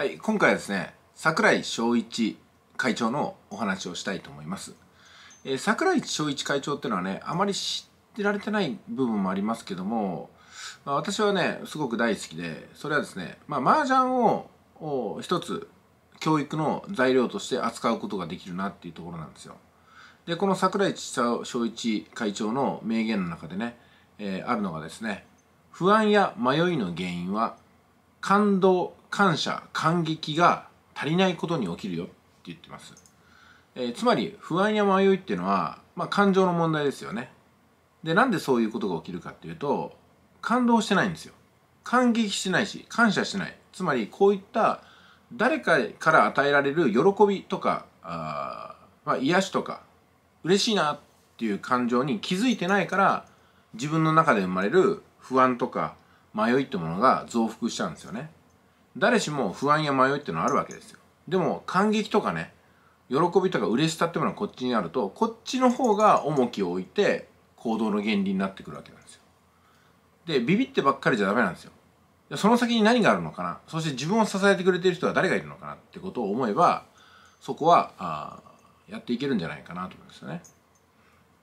はい、今回はですね、桜井翔一会長のお話をしたいと思います。えー、井翔一会長っていうのはね、あまり知ってられてない部分もありますけども、まあ、私はね、すごく大好きで、それはですね、まあ、麻雀をを一つ教育の材料として扱うことができるなっていうところなんですよ。で、この桜井翔一会長の名言の中でね、えー、あるのがですね、不安や迷いの原因は感動感謝感激が足りないことに起きるよって言ってます、えー、つまり不安や迷いっていうのは、まあ、感情の問題ですよねでなんでそういうことが起きるかっていうと感動してないんですよ感激してないし感謝してないつまりこういった誰かから与えられる喜びとかあ、まあ、癒しとか嬉しいなっていう感情に気づいてないから自分の中で生まれる不安とか迷いってものが増幅しちゃうんですよね誰しも不安や迷いってのはあるわけですよでも感激とかね喜びとか嬉しさってものはこっちにあるとこっちの方が重きを置いて行動の原理になってくるわけなんですよでビビってばっかりじゃダメなんですよその先に何があるのかなそして自分を支えてくれてる人は誰がいるのかなってことを思えばそこはあやっていけるんじゃないかなと思うんですよね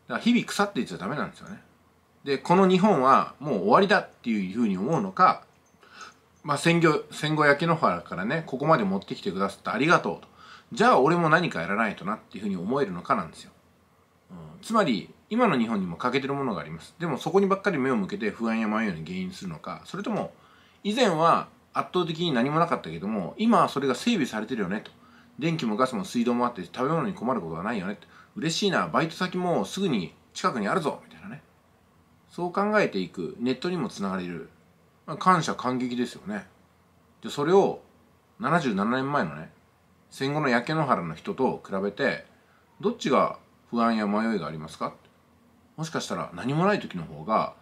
だから日々腐っていっちゃダメなんですよねでこの日本はもう終わりだっていうふうに思うのか、まあ、戦後戦後焼け野原からねここまで持ってきてくださってありがとうとじゃあ俺も何かやらないとなっていうふうに思えるのかなんですよ、うん、つまり今の日本にも欠けてるものがありますでもそこにばっかり目を向けて不安や迷いに原因するのかそれとも以前は圧倒的に何もなかったけども今はそれが整備されてるよねと電気もガスも水道もあって食べ物に困ることはないよねと嬉しいなバイト先もすぐに近くにあるぞみたいなねそう考えていくネットにもつながれる、まあ、感謝感激ですよねでそれを77年前のね戦後の焼け野原の人と比べてどっちが不安や迷いがありますかもしかしたら何もない時の方が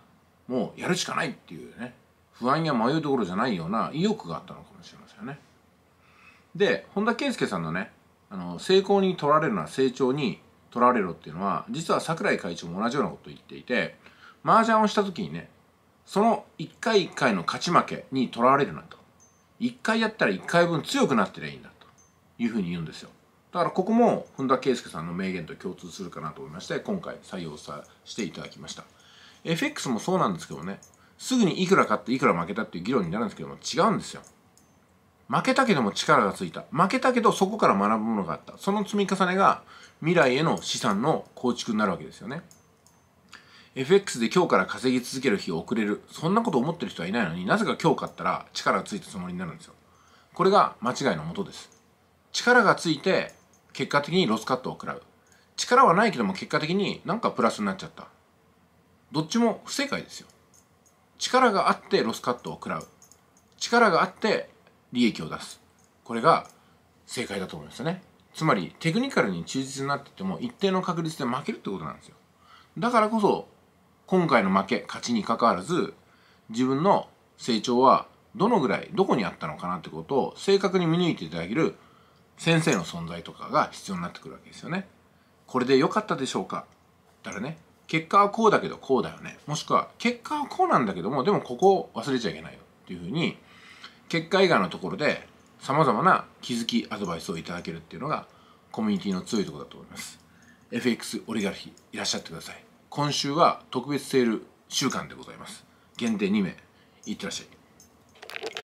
もうやるしかないっていうね不安や迷いどころじゃないような意欲があったのかもしれませんね。で本田圭佑さんのねあの成功に取られるのは成長に取られろっていうのは実は桜井会長も同じようなことを言っていて麻雀をした時にねその1回1回の勝ち負けにとらわれるなと1回やったら1回分強くなってりゃいいんだというふうに言うんですよだからここも本田圭佑さんの名言と共通するかなと思いまして今回採用させていただきました FX もそうなんですけどねすぐにいくら勝っていくら負けたっていう議論になるんですけども違うんですよ負けたけども力がついた負けたけどそこから学ぶものがあったその積み重ねが未来への資産の構築になるわけですよね FX で今日から稼ぎ続ける日を遅れる。そんなこと思ってる人はいないのになぜか今日買ったら力がついたつもりになるんですよ。これが間違いのもとです。力がついて結果的にロスカットを食らう。力はないけども結果的になんかプラスになっちゃった。どっちも不正解ですよ。力があってロスカットを食らう。力があって利益を出す。これが正解だと思いますね。つまりテクニカルに忠実になってても一定の確率で負けるってことなんですよ。だからこそ今回の負け勝ちにかかわらず自分の成長はどのぐらいどこにあったのかなってことを正確に見抜いていただける先生の存在とかが必要になってくるわけですよね。これで良かったでしょうかだからね結果はこうだけどこうだよねもしくは結果はこうなんだけどもでもここを忘れちゃいけないよっていうふうに結果以外のところでさまざまな気づきアドバイスをいただけるっていうのがコミュニティの強いところだと思います。FX オリガルヒいらっしゃってください。今週は特別セール週間でございます限定2名いってらっしゃい